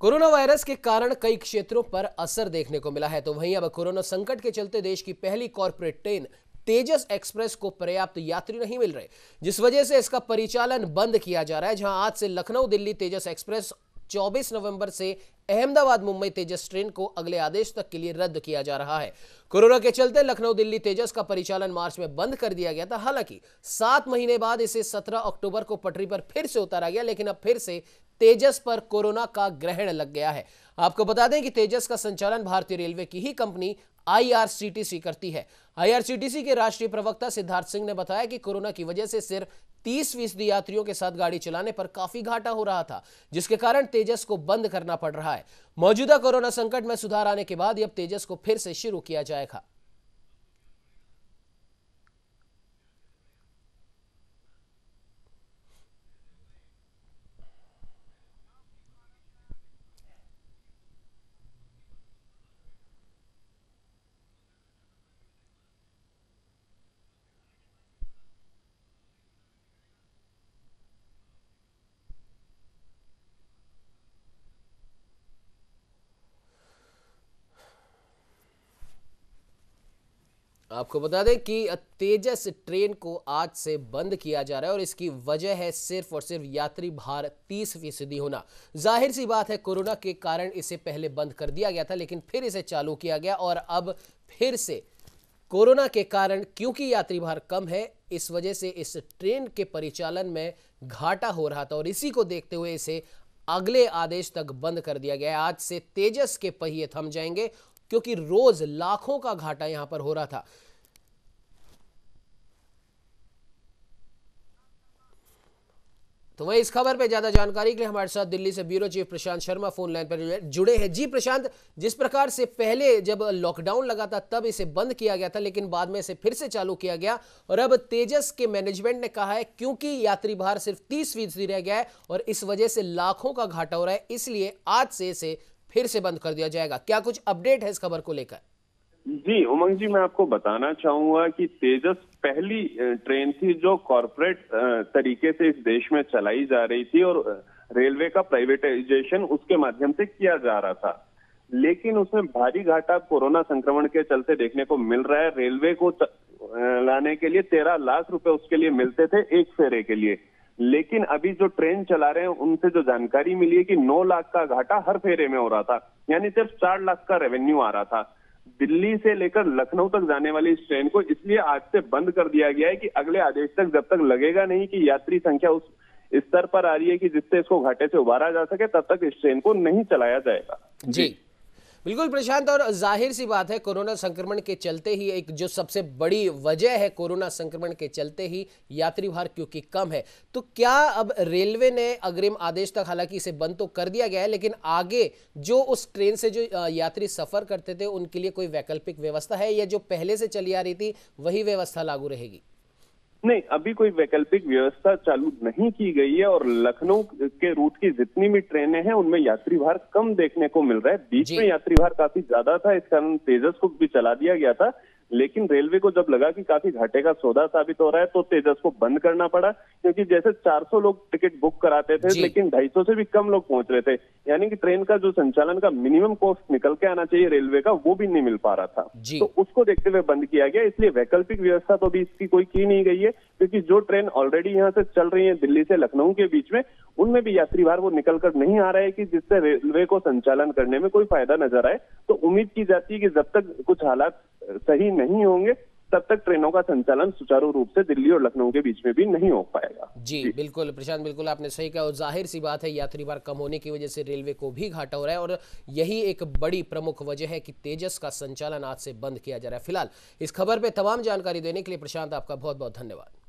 Corona virus के कारण कई क्षेत्रों पर असर देखने को मिला है तो वहीं अब कोरोना संकट के चलते देश की पहली कॉरपोरेट ट्रेन तेजस एक्सप्रेस को पर्याप्त यात्री नहीं मिल रहे जिस वजह से इसका परिचालन बंद किया जा रहा है जहां आज से लखनऊ दिल्ली तेजस एक्सप्रेस 24 नवंबर से अहमदाबाद मुंबई तेजस ट्रेन को अगले आदेश तक के लिए रद्द किया जा रहा है कोरोना के चलते लखनऊ दिल्ली तेजस का परिचालन मार्च में बंद कर दिया गया था हालांकि सात महीने बाद इसे 17 अक्टूबर को पटरी पर फिर से उतारा गया लेकिन अब फिर से तेजस पर कोरोना का ग्रहण लग गया है आपको बता दें कि तेजस का संचालन भारतीय रेलवे की ही कंपनी आईआरसीटीसी करती है आईआरसीटीसी के राष्ट्रीय प्रवक्ता सिद्धार्थ सिंह ने बताया कि कोरोना की वजह से सिर्फ तीस फीसदी यात्रियों के साथ गाड़ी चलाने पर काफी घाटा हो रहा था जिसके कारण तेजस को बंद करना पड़ रहा है मौजूदा कोरोना संकट में सुधार आने के बाद अब तेजस को फिर से शुरू किया जाएगा आपको बता दें कि तेजस ट्रेन को आज से बंद किया जा रहा है और इसकी वजह है सिर्फ और सिर्फ यात्री भार 30 फीसदी होना जाहिर सी बात है कोरोना के कारण इसे पहले बंद कर दिया गया था लेकिन फिर इसे चालू किया गया और अब फिर से कोरोना के कारण क्योंकि यात्री भार कम है इस वजह से इस ट्रेन के परिचालन में घाटा हो रहा था और इसी को देखते हुए इसे अगले आदेश तक बंद कर दिया गया है आज से तेजस के पहिए थम जाएंगे क्योंकि रोज लाखों का घाटा यहां पर हो रहा था तो वहीं इस खबर पे ज्यादा जानकारी के लिए हमारे साथ दिल्ली से bureau chief Prashant Sharma phone line पर जुड़े हैं जी प्रशांत जिस प्रकार से पहले जब लॉकडाउन लगा था तब इसे बंद किया गया था लेकिन बाद में इसे फिर से चालू किया गया और अब तेजस के मैनेजमेंट ने कहा है क्योंकि यात्री भार सिर्फ तीस फीसदी रह गया है और इस वजह से लाखों का घाटा हो रहा है इसलिए आज से इसे फिर से बंद कर दिया जाएगा क्या कुछ अपडेट है इस खबर को लेकर जी उमंग जी मैं आपको बताना चाहूंगा कि तेजस पहली ट्रेन थी जो कॉरपोरेट तरीके से इस देश में चलाई जा रही थी और रेलवे का प्राइवेटाइजेशन उसके माध्यम से किया जा रहा था लेकिन उसमें भारी घाटा कोरोना संक्रमण के चलते देखने को मिल रहा है रेलवे को लाने के लिए तेरह लाख रुपए उसके लिए मिलते थे एक फेरे के लिए लेकिन अभी जो ट्रेन चला रहे हैं उनसे जो जानकारी मिली है कि 9 लाख का घाटा हर फेरे में हो रहा था यानी सिर्फ चार लाख का रेवेन्यू आ रहा था दिल्ली से लेकर लखनऊ तक जाने वाली इस ट्रेन को इसलिए आज से बंद कर दिया गया है कि अगले आदेश तक जब तक लगेगा नहीं कि यात्री संख्या उस स्तर पर आ रही है कि जिससे इसको घाटे से उबारा जा सके तब तक इस ट्रेन को नहीं चलाया जाएगा जी बिल्कुल प्रशांत और जाहिर सी बात है कोरोना संक्रमण के चलते ही एक जो सबसे बड़ी वजह है कोरोना संक्रमण के चलते ही यात्री भार क्योंकि कम है तो क्या अब रेलवे ने अग्रिम आदेश तक हालांकि इसे बंद तो कर दिया गया है लेकिन आगे जो उस ट्रेन से जो यात्री सफर करते थे उनके लिए कोई वैकल्पिक व्यवस्था है या जो पहले से चली आ रही थी वही व्यवस्था लागू रहेगी नहीं अभी कोई वैकल्पिक व्यवस्था चालू नहीं की गई है और लखनऊ के रूट की जितनी भी ट्रेनें हैं उनमें यात्री भार कम देखने को मिल रहा है बीच में यात्री भार काफी ज्यादा था इस कारण तेजस को भी चला दिया गया था लेकिन रेलवे को जब लगा कि काफी घाटे का सौदा साबित हो रहा है तो तेजस को बंद करना पड़ा क्योंकि जैसे 400 लोग टिकट बुक कराते थे लेकिन 250 से भी कम लोग पहुंच रहे थे यानी कि ट्रेन का जो संचालन का मिनिमम कॉस्ट निकल के आना चाहिए रेलवे का वो भी नहीं मिल पा रहा था तो उसको देखते हुए बंद किया गया इसलिए वैकल्पिक व्यवस्था तो भी इसकी कोई की नहीं गई है क्योंकि जो ट्रेन ऑलरेडी यहाँ से चल रही है दिल्ली से लखनऊ के बीच में उनमें भी यात्री भार वो निकल कर नहीं आ रहा है कि जिससे रेलवे को संचालन करने में कोई फायदा नजर आए तो उम्मीद की जाती है कि जब तक कुछ हालात सही नहीं होंगे तब तक ट्रेनों का संचालन सुचारू रूप से दिल्ली और लखनऊ के बीच में भी नहीं हो पाएगा जी, जी। बिल्कुल प्रशांत बिल्कुल आपने सही कहा और जाहिर सी बात है यात्री बार कम होने की वजह से रेलवे को भी घाटा हो रहा है और यही एक बड़ी प्रमुख वजह है कि तेजस का संचालन आज से बंद किया जा रहा है फिलहाल इस खबर पर तमाम जानकारी देने के लिए प्रशांत आपका बहुत बहुत धन्यवाद